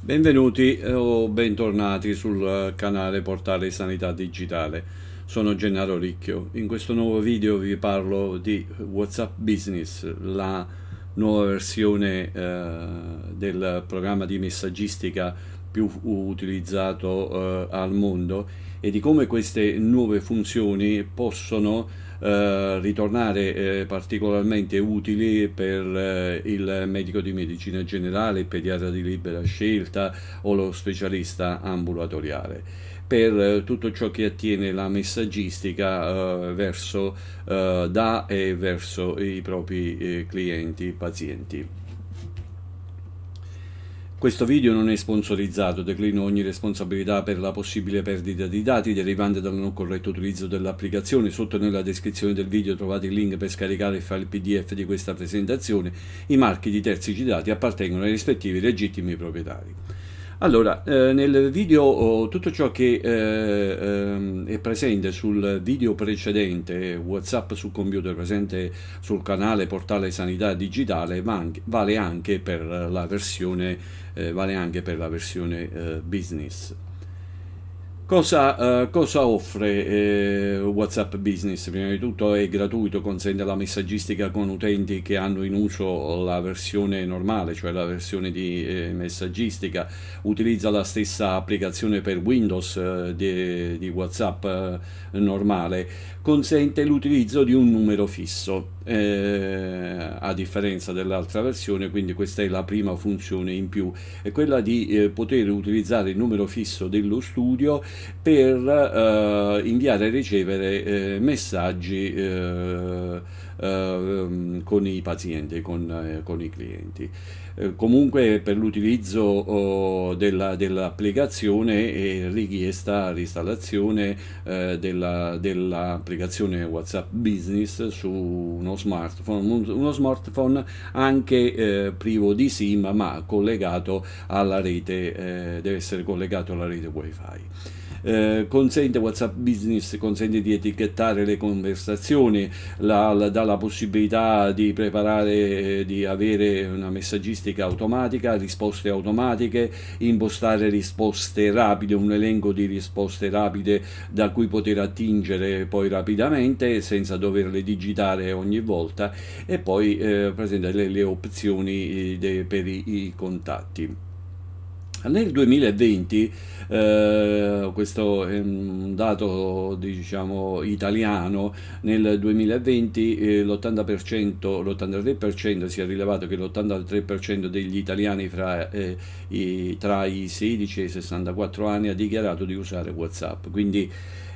Benvenuti eh, o bentornati sul eh, canale Portale Sanità Digitale. Sono Gennaro Ricchio. In questo nuovo video vi parlo di WhatsApp Business, la nuova versione eh, del programma di messaggistica più utilizzato eh, al mondo e di come queste nuove funzioni possono eh, ritornare eh, particolarmente utili per eh, il medico di medicina generale, il pediatra di libera scelta o lo specialista ambulatoriale per eh, tutto ciò che attiene la messaggistica eh, verso, eh, da e verso i propri eh, clienti, pazienti. Questo video non è sponsorizzato, declino ogni responsabilità per la possibile perdita di dati derivante dal non corretto utilizzo dell'applicazione. Sotto nella descrizione del video trovate il link per scaricare il file PDF di questa presentazione. I marchi di terzi citati appartengono ai rispettivi legittimi proprietari. Allora, eh, nel video oh, tutto ciò che eh, eh, è presente sul video precedente, WhatsApp sul computer presente sul canale Portale Sanità Digitale, anche, vale anche per la versione, eh, vale anche per la versione eh, business. Cosa, eh, cosa offre eh, WhatsApp Business? Prima di tutto è gratuito, consente la messaggistica con utenti che hanno in uso la versione normale, cioè la versione di eh, messaggistica, utilizza la stessa applicazione per Windows eh, di, di, WhatsApp eh, normale, consente l'utilizzo di un numero fisso eh, a differenza dell'altra versione, quindi questa è la prima funzione in più, è quella di eh, poter utilizzare il numero fisso dello studio per eh, inviare e ricevere eh, messaggi eh, Ehm, con i pazienti, con, eh, con i clienti. Eh, comunque per l'utilizzo oh, della, dell'applicazione è richiesta l'installazione eh, della, dell'applicazione WhatsApp Business su uno smartphone, uno smartphone anche privo di SIM ma collegato alla rete, deve essere collegato alla rete wifi eh, consente WhatsApp Business consente di etichettare le conversazioni, la, la, dà la possibilità di preparare, eh, di avere una messaggistica automatica, risposte automatiche, impostare risposte rapide, un elenco di risposte rapide da cui poter attingere poi rapidamente senza doverle digitare ogni volta e poi eh, presenta le, le opzioni eh, de, per i, i contatti. Nel 2020, eh, questo è un dato diciamo, italiano, nel 2020 eh, l'80%, l'83% si è rilevato che l'83% degli italiani fra, eh, i, tra i 16 e i 64 anni ha dichiarato di usare Whatsapp, quindi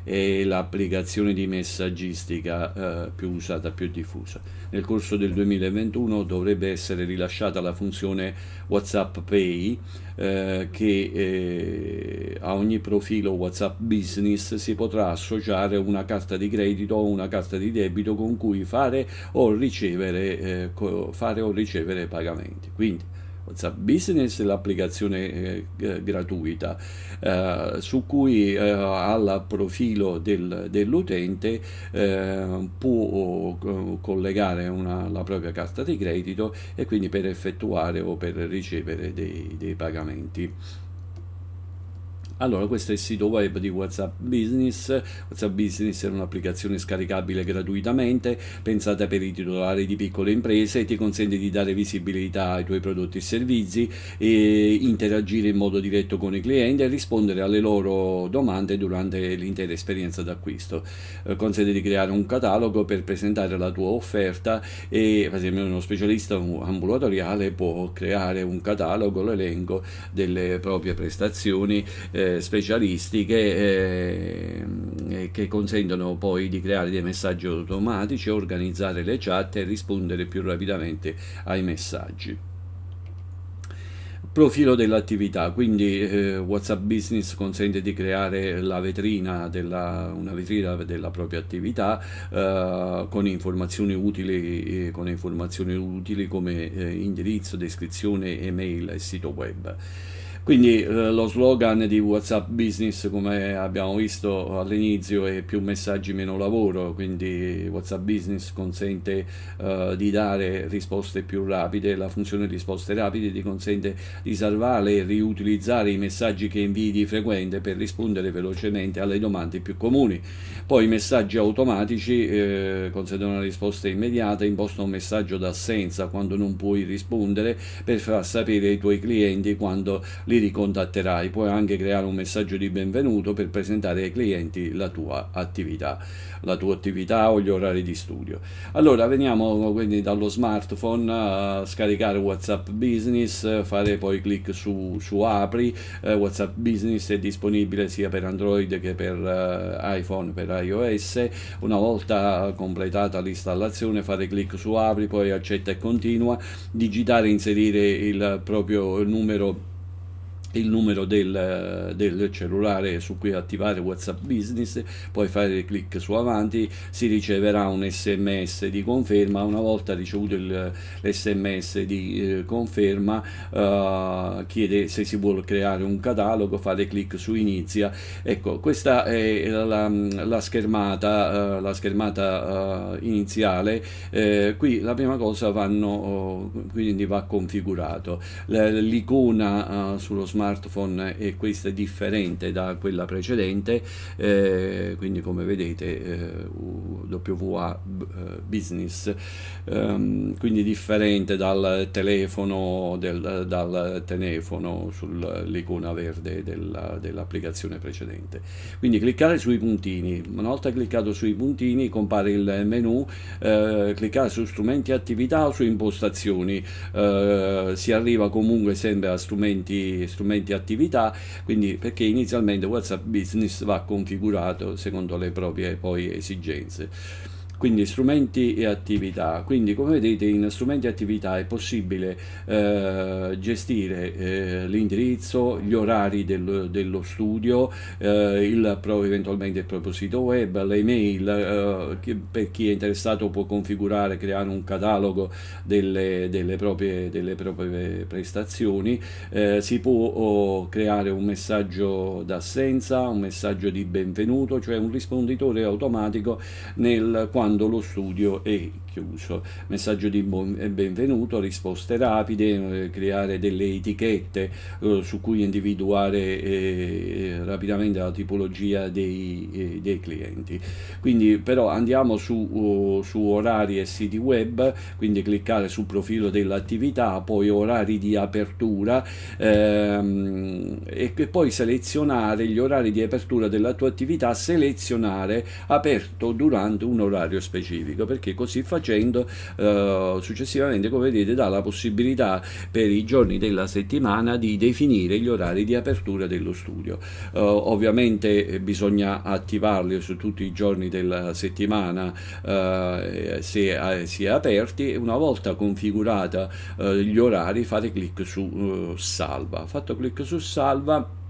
è l'applicazione di messaggistica eh, più usata, più diffusa. Nel corso del 2021 dovrebbe essere rilasciata la funzione WhatsApp Pay eh, che eh, a ogni profilo WhatsApp Business si potrà associare una carta di credito o una carta di debito con cui fare o ricevere, eh, fare o ricevere pagamenti. Quindi WhatsApp Business è l'applicazione eh, eh, gratuita eh, su cui eh, al profilo del, dell'utente eh, può eh, collegare una, la propria carta di credito e quindi per effettuare o per ricevere dei, dei pagamenti. Allora, questo è il sito web di WhatsApp Business. WhatsApp Business è un'applicazione scaricabile gratuitamente, pensata per i titolari di piccole imprese e ti consente di dare visibilità ai tuoi prodotti e servizi e interagire in modo diretto con i clienti e rispondere alle loro domande durante l'intera esperienza d'acquisto. Eh, consente di creare un catalogo per presentare la tua offerta e, per esempio, uno specialista ambulatoriale può creare un catalogo, l'elenco delle proprie prestazioni. Eh, specialistiche eh, che consentono poi di creare dei messaggi automatici, organizzare le chat e rispondere più rapidamente ai messaggi profilo dell'attività, quindi eh, WhatsApp Business consente di creare la vetrina della, una vetrina della propria attività eh, con, informazioni utili, eh, con informazioni utili come eh, indirizzo, descrizione, email e sito web. Quindi eh, lo slogan di WhatsApp Business, come abbiamo visto all'inizio, è più messaggi meno lavoro, quindi WhatsApp Business consente eh, di dare risposte più rapide, la funzione risposte rapide ti consente di salvare e riutilizzare i messaggi che invii di frequente per rispondere velocemente alle domande più comuni. Poi i messaggi automatici eh, consentono una risposta immediata, imposta un messaggio d'assenza quando non puoi rispondere per far sapere ai tuoi clienti quando li li ricontatterai, puoi anche creare un messaggio di benvenuto per presentare ai clienti la tua attività, la tua attività o gli orari di studio. Allora veniamo quindi dallo smartphone a scaricare WhatsApp Business, fare poi clic su, su apri, eh, WhatsApp Business è disponibile sia per Android che per eh, iPhone, per iOS, una volta completata l'installazione fare clic su apri, poi accetta e continua, digitare e inserire il proprio numero il numero del, del, cellulare su cui attivare WhatsApp Business, poi fare clic su avanti, si riceverà un sms di conferma. Una volta ricevuto il, l'sms di eh, conferma, eh, chiede se si vuole creare un catalogo, fare clic su inizia. Ecco, questa è la, la schermata, eh, la schermata eh, iniziale. Eh, qui la prima cosa vanno, oh, quindi va configurato l'icona eh, sullo smartphone smartphone e questa è differente da quella precedente eh, quindi come vedete eh, WA eh, Business um, quindi differente dal telefono del, dal telefono sull'icona verde della, dell'applicazione precedente quindi cliccare sui puntini una volta cliccato sui puntini compare il menu eh, cliccare su strumenti attività o su impostazioni eh, si arriva comunque sempre a strumenti, strumenti inizialmente attività, quindi perché inizialmente WhatsApp Business va configurato secondo le proprie poi esigenze quindi strumenti e attività. Quindi come vedete in strumenti e attività è possibile eh, gestire eh, l'indirizzo, gli orari del, dello studio, eh, il, pro, eventualmente il proposito web, le email, eh, per chi è interessato può configurare, creare un catalogo delle, delle, proprie, delle proprie, prestazioni, eh, si può oh, creare un messaggio d'assenza, un messaggio di benvenuto, cioè un risponditore automatico nel quando quando lo studio è chiuso. Messaggio di eh, benvenuto, risposte rapide, eh, creare delle etichette eh, su cui individuare rapidamente la tipologia dei, dei, clienti. Quindi però andiamo su, oh, su orari e siti web, quindi cliccare sul profilo dell'attività, poi orari di apertura ehm, e poi selezionare gli orari di apertura della tua attività, selezionare aperto durante un orario orario specifico, perché così facendo eh, successivamente, come vedete, dà la possibilità per i giorni della settimana di definire gli orari di apertura dello studio. Eh, ovviamente eh, bisogna attivarli su tutti i giorni della settimana eh, se eh, si è aperti. Una volta configurata eh, gli orari, fate clic su salva. Fatto clic su salva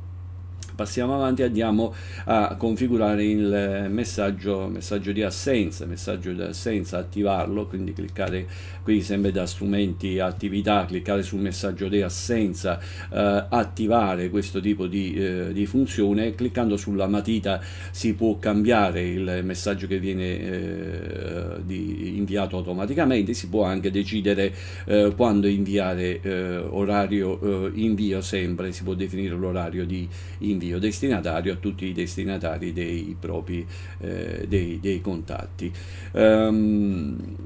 passiamo avanti andiamo a configurare il eh, messaggio, messaggio di assenza messaggio di assenza attivarlo quindi cliccare qui sempre da strumenti attività cliccare sul messaggio di assenza eh, attivare questo tipo di, eh, di, funzione cliccando sulla matita si può cambiare il messaggio che viene eh, di, inviato automaticamente si può anche decidere eh, quando inviare eh, orario invio sempre si può definire l'orario di invio l'invio destinatario a tutti i destinatari dei propri eh, dei, dei contatti. Um,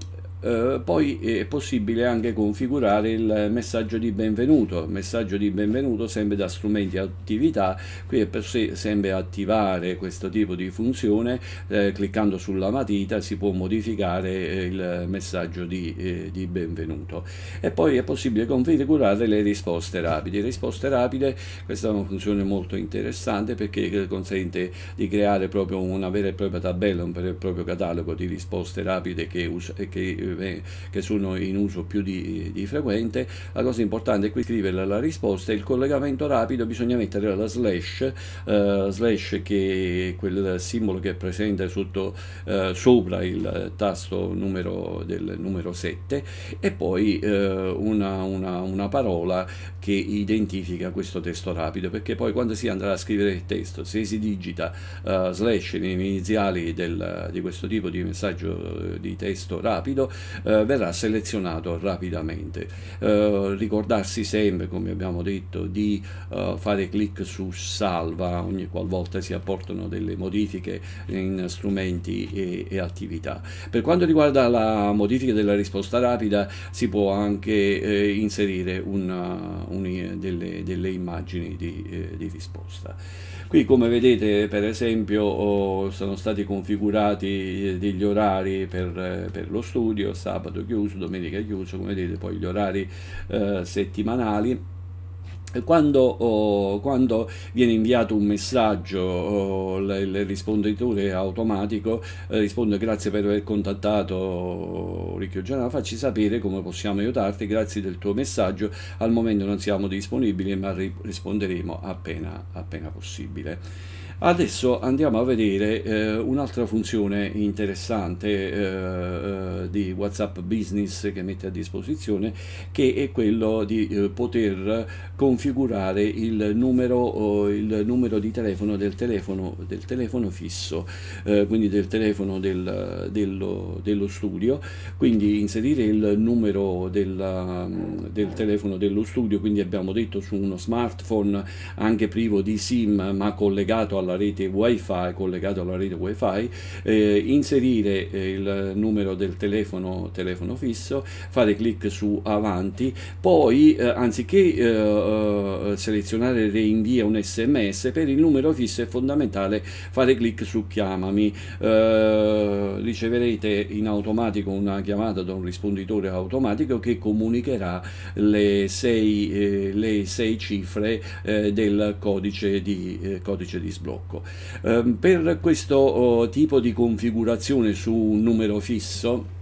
eh, poi è possibile anche configurare il messaggio di benvenuto messaggio di benvenuto sempre da strumenti attività qui è per sé sempre attivare questo tipo di funzione eh, cliccando sulla matita si può modificare eh, il messaggio di, eh, di, benvenuto e poi è possibile configurare le risposte rapide risposte rapide questa è una funzione molto interessante perché eh, consente di creare proprio una vera e propria tabella un vero e proprio catalogo di risposte rapide che, che eh, che, sono in uso più di, di, frequente, la cosa importante è qui scrivere la risposta e il collegamento rapido bisogna mettere la slash, uh, slash che è quel simbolo che è presente sotto, uh, sopra il tasto numero, del numero 7 e poi uh, una, una, una parola che identifica questo testo rapido perché poi quando si andrà a scrivere il testo se si digita uh, slash le iniziali del, di questo tipo di messaggio di testo rapido eh, verrà selezionato rapidamente. Eh, ricordarsi sempre, come abbiamo detto, di eh, fare clic su salva ogni qualvolta si apportano delle modifiche in strumenti e, e attività. Per quanto riguarda la modifica della risposta rapida, si può anche eh, inserire una, una, delle, delle, immagini di, eh, di risposta. Qui come vedete per esempio oh, sono stati configurati degli orari per, per lo studio io sabato chiuso, domenica chiuso, come vedete poi gli orari eh, settimanali quando, oh, quando, viene inviato un messaggio oh, il risponditore automatico eh, risponde grazie per aver contattato Ricchio Gianna facci sapere come possiamo aiutarti grazie del tuo messaggio al momento non siamo disponibili ma risponderemo appena, appena possibile Adesso andiamo a vedere eh, un'altra funzione interessante eh, eh, di WhatsApp Business che mette a disposizione che è quello di eh, poter configurare il numero, il numero di telefono del telefono, del telefono fisso, eh, quindi del telefono del, dello, dello, studio, quindi inserire il numero della, del telefono dello studio, quindi abbiamo detto su uno smartphone anche privo di SIM ma collegato alla alla rete wifi collegato alla rete wifi eh, inserire eh, il numero del telefono, telefono fisso fare clic su avanti poi eh, anziché eh, eh selezionare reinvia un sms per il numero fisso è fondamentale fare clic su chiamami eh, riceverete in automatico una chiamata da un risponditore automatico che comunicherà le sei, le sei cifre del codice di, codice di sblocco barocco. Ehm, per questo oh, tipo di configurazione su un numero fisso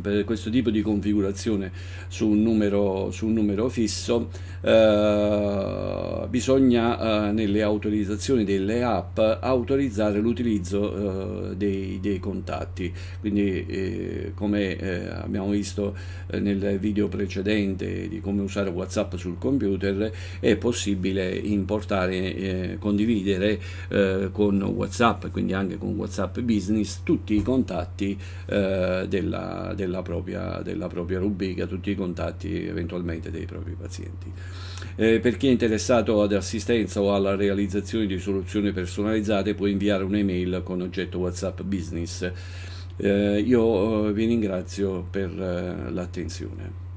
per questo tipo di configurazione su un numero, su un numero fisso, eh, bisogna eh, nelle autorizzazioni delle app autorizzare l'utilizzo eh, dei, dei, contatti. Quindi, eh, come eh, abbiamo visto eh, nel video precedente di come usare WhatsApp sul computer, è possibile importare, condividere con WhatsApp, quindi anche con WhatsApp Business, tutti i contatti della, della della propria, della propria rubrica, tutti i contatti eventualmente dei propri pazienti. Eh, per chi è interessato ad assistenza o alla realizzazione di soluzioni personalizzate può inviare un'email con oggetto WhatsApp Business. Eh, io eh, vi ringrazio per eh, l'attenzione.